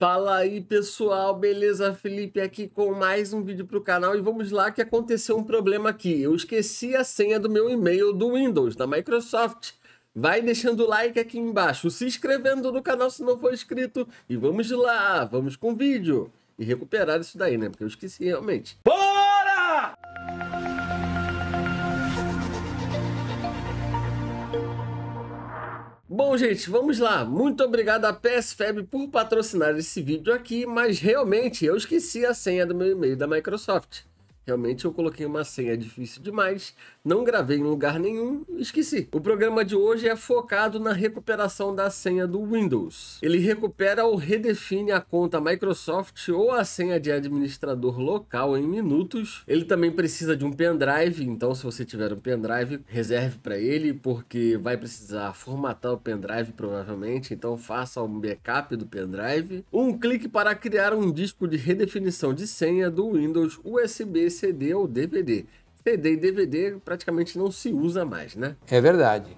Fala aí pessoal, beleza? Felipe aqui com mais um vídeo para o canal e vamos lá que aconteceu um problema aqui. Eu esqueci a senha do meu e-mail do Windows, da Microsoft. Vai deixando o like aqui embaixo, se inscrevendo no canal se não for inscrito e vamos lá, vamos com o vídeo e recuperar isso daí, né? Porque eu esqueci realmente. Boa! Bom, gente, vamos lá. Muito obrigado à PSFeb por patrocinar esse vídeo aqui, mas realmente eu esqueci a senha do meu e-mail da Microsoft. Realmente eu coloquei uma senha difícil demais, não gravei em lugar nenhum, esqueci. O programa de hoje é focado na recuperação da senha do Windows. Ele recupera ou redefine a conta Microsoft ou a senha de administrador local em minutos. Ele também precisa de um pendrive, então se você tiver um pendrive, reserve para ele, porque vai precisar formatar o pendrive provavelmente, então faça um backup do pendrive. Um clique para criar um disco de redefinição de senha do Windows USB-C CD ou DVD. CD e DVD praticamente não se usa mais, né? É verdade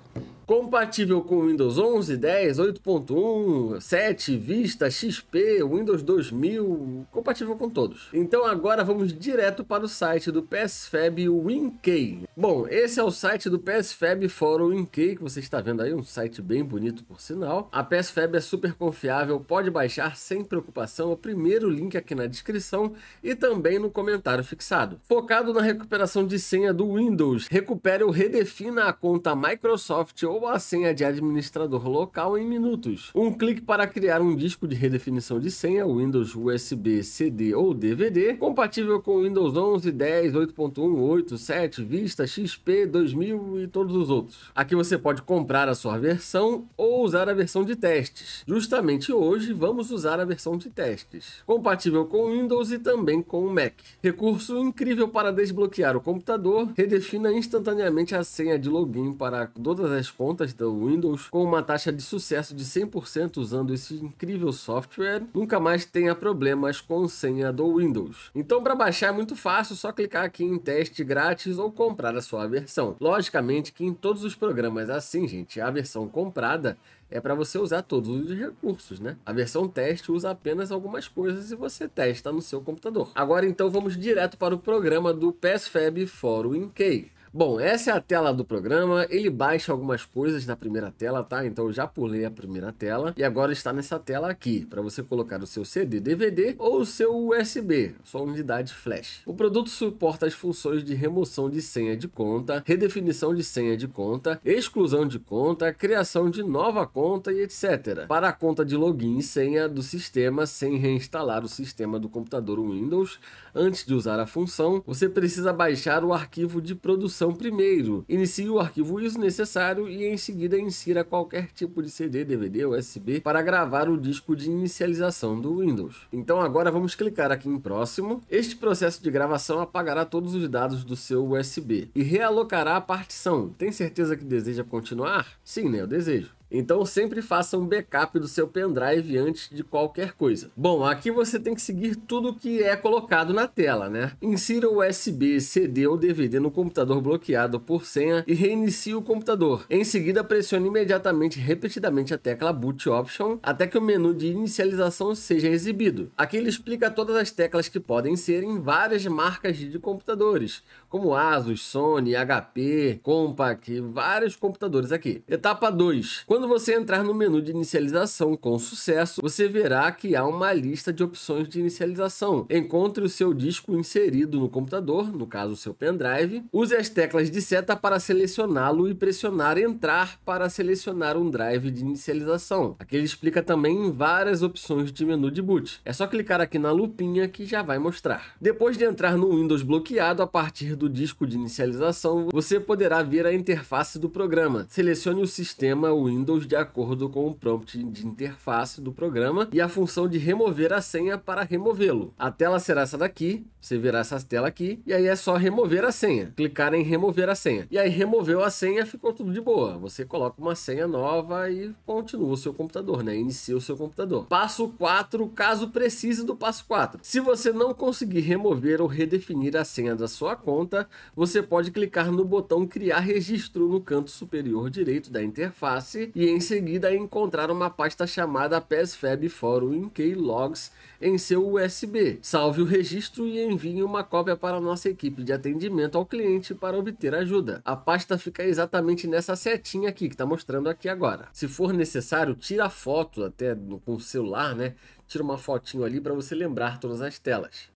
compatível com Windows 11, 10, 8.1, 7, Vista, XP, Windows 2000, compatível com todos. Então agora vamos direto para o site do PSFab WinKey. Bom, esse é o site do PSFab Forum WinKey que você está vendo aí, um site bem bonito por sinal. A PSFab é super confiável, pode baixar sem preocupação, é o primeiro link aqui na descrição e também no comentário fixado. Focado na recuperação de senha do Windows, recupere ou redefina a conta Microsoft ou ou a senha de administrador local em minutos. Um clique para criar um disco de redefinição de senha Windows USB, CD ou DVD, compatível com Windows 11, 10, 8.1, 8, 7, Vista, XP, 2000 e todos os outros. Aqui você pode comprar a sua versão ou usar a versão de testes. Justamente hoje vamos usar a versão de testes, compatível com Windows e também com o Mac. Recurso incrível para desbloquear o computador, redefina instantaneamente a senha de login para todas as contas da Windows com uma taxa de sucesso de 100% usando esse incrível software, nunca mais tenha problemas com senha do Windows. Então para baixar é muito fácil, só clicar aqui em teste grátis ou comprar a sua versão. Logicamente que em todos os programas assim, gente, a versão comprada é para você usar todos os recursos, né? A versão teste usa apenas algumas coisas e você testa no seu computador. Agora então vamos direto para o programa do PSFab 4WinKey. Bom, essa é a tela do programa. Ele baixa algumas coisas na primeira tela, tá? Então eu já pulei a primeira tela e agora está nessa tela aqui, para você colocar o seu CD, DVD ou o seu USB, sua unidade flash. O produto suporta as funções de remoção de senha de conta, redefinição de senha de conta, exclusão de conta, criação de nova conta e etc. Para a conta de login e senha do sistema sem reinstalar o sistema do computador Windows, antes de usar a função, você precisa baixar o arquivo de produção primeiro. Inicie o arquivo ISO necessário e em seguida insira qualquer tipo de CD, DVD ou USB para gravar o disco de inicialização do Windows. Então agora vamos clicar aqui em próximo. Este processo de gravação apagará todos os dados do seu USB e realocará a partição. Tem certeza que deseja continuar? Sim, né? Eu desejo. Então sempre faça um backup do seu pendrive antes de qualquer coisa. Bom, aqui você tem que seguir tudo que é colocado na tela, né? Insira o USB, CD ou DVD no computador bloqueado por senha e reinicie o computador. Em seguida, pressione imediatamente repetidamente a tecla Boot Option até que o menu de inicialização seja exibido. Aqui ele explica todas as teclas que podem ser em várias marcas de computadores, como Asus, Sony, HP, Compaq, vários computadores aqui. Etapa 2. Quando quando você entrar no menu de inicialização com sucesso, você verá que há uma lista de opções de inicialização. Encontre o seu disco inserido no computador, no caso o seu pendrive. Use as teclas de seta para selecioná-lo e pressionar entrar para selecionar um drive de inicialização. Aqui ele explica também várias opções de menu de boot. É só clicar aqui na lupinha que já vai mostrar. Depois de entrar no Windows bloqueado a partir do disco de inicialização, você poderá ver a interface do programa. Selecione o sistema Windows Windows de acordo com o prompt de interface do programa e a função de remover a senha para removê-lo. A tela será essa daqui, você verá essa tela aqui, e aí é só remover a senha. Clicar em remover a senha. E aí removeu a senha, ficou tudo de boa. Você coloca uma senha nova e continua o seu computador, né? Inicia o seu computador. Passo 4, caso precise do passo 4. Se você não conseguir remover ou redefinir a senha da sua conta, você pode clicar no botão criar registro no canto superior direito da interface e e em seguida encontrar uma pasta chamada PSFab Forum Keylogs em seu USB. Salve o registro e envie uma cópia para nossa equipe de atendimento ao cliente para obter ajuda. A pasta fica exatamente nessa setinha aqui que está mostrando aqui agora. Se for necessário, tira foto até com o celular, né? Tira uma fotinho ali para você lembrar todas as telas.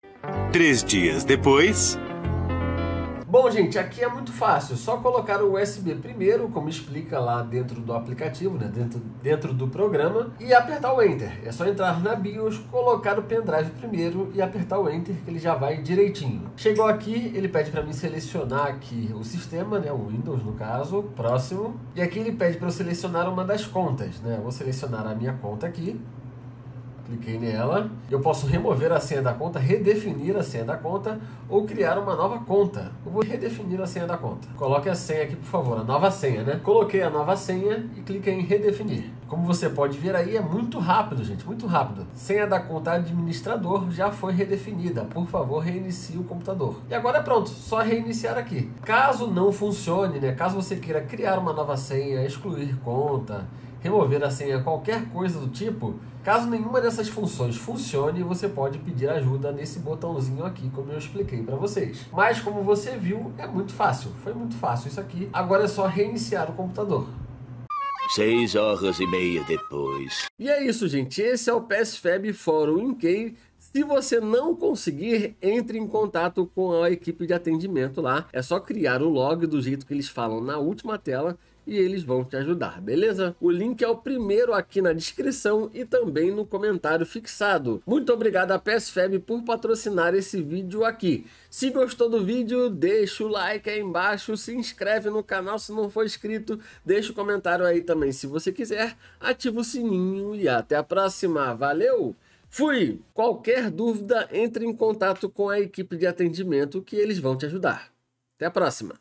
Três dias depois. Bom, gente, aqui é muito fácil, só colocar o USB primeiro, como explica lá dentro do aplicativo, né? dentro, dentro do programa, e apertar o Enter. É só entrar na BIOS, colocar o pendrive primeiro e apertar o Enter, que ele já vai direitinho. Chegou aqui, ele pede para mim selecionar aqui o sistema, né? o Windows no caso, próximo, e aqui ele pede para eu selecionar uma das contas. Né? Eu vou selecionar a minha conta aqui, cliquei nela, eu posso remover a senha da conta, redefinir a senha da conta ou criar uma nova conta. Eu vou redefinir a senha da conta. Coloque a senha aqui, por favor, a nova senha, né? Coloquei a nova senha e clique em redefinir. Como você pode ver aí, é muito rápido, gente, muito rápido. Senha da conta administrador já foi redefinida. Por favor, reinicie o computador. E agora é pronto, só reiniciar aqui. Caso não funcione, né? Caso você queira criar uma nova senha, excluir conta, remover a senha qualquer coisa do tipo, caso nenhuma dessas funções funcione, você pode pedir ajuda nesse botãozinho aqui, como eu expliquei para vocês. Mas como você viu, é muito fácil. Foi muito fácil isso aqui. Agora é só reiniciar o computador. Seis horas e meia depois. E é isso, gente. Esse é o PSFab Forum Inc Se você não conseguir, entre em contato com a equipe de atendimento lá. É só criar o log do jeito que eles falam na última tela e eles vão te ajudar, beleza? O link é o primeiro aqui na descrição e também no comentário fixado. Muito obrigado à PSFeb por patrocinar esse vídeo aqui. Se gostou do vídeo, deixa o like aí embaixo, se inscreve no canal se não for inscrito, deixa o comentário aí também se você quiser, ativa o sininho e até a próxima. Valeu! Fui! Qualquer dúvida, entre em contato com a equipe de atendimento que eles vão te ajudar. Até a próxima!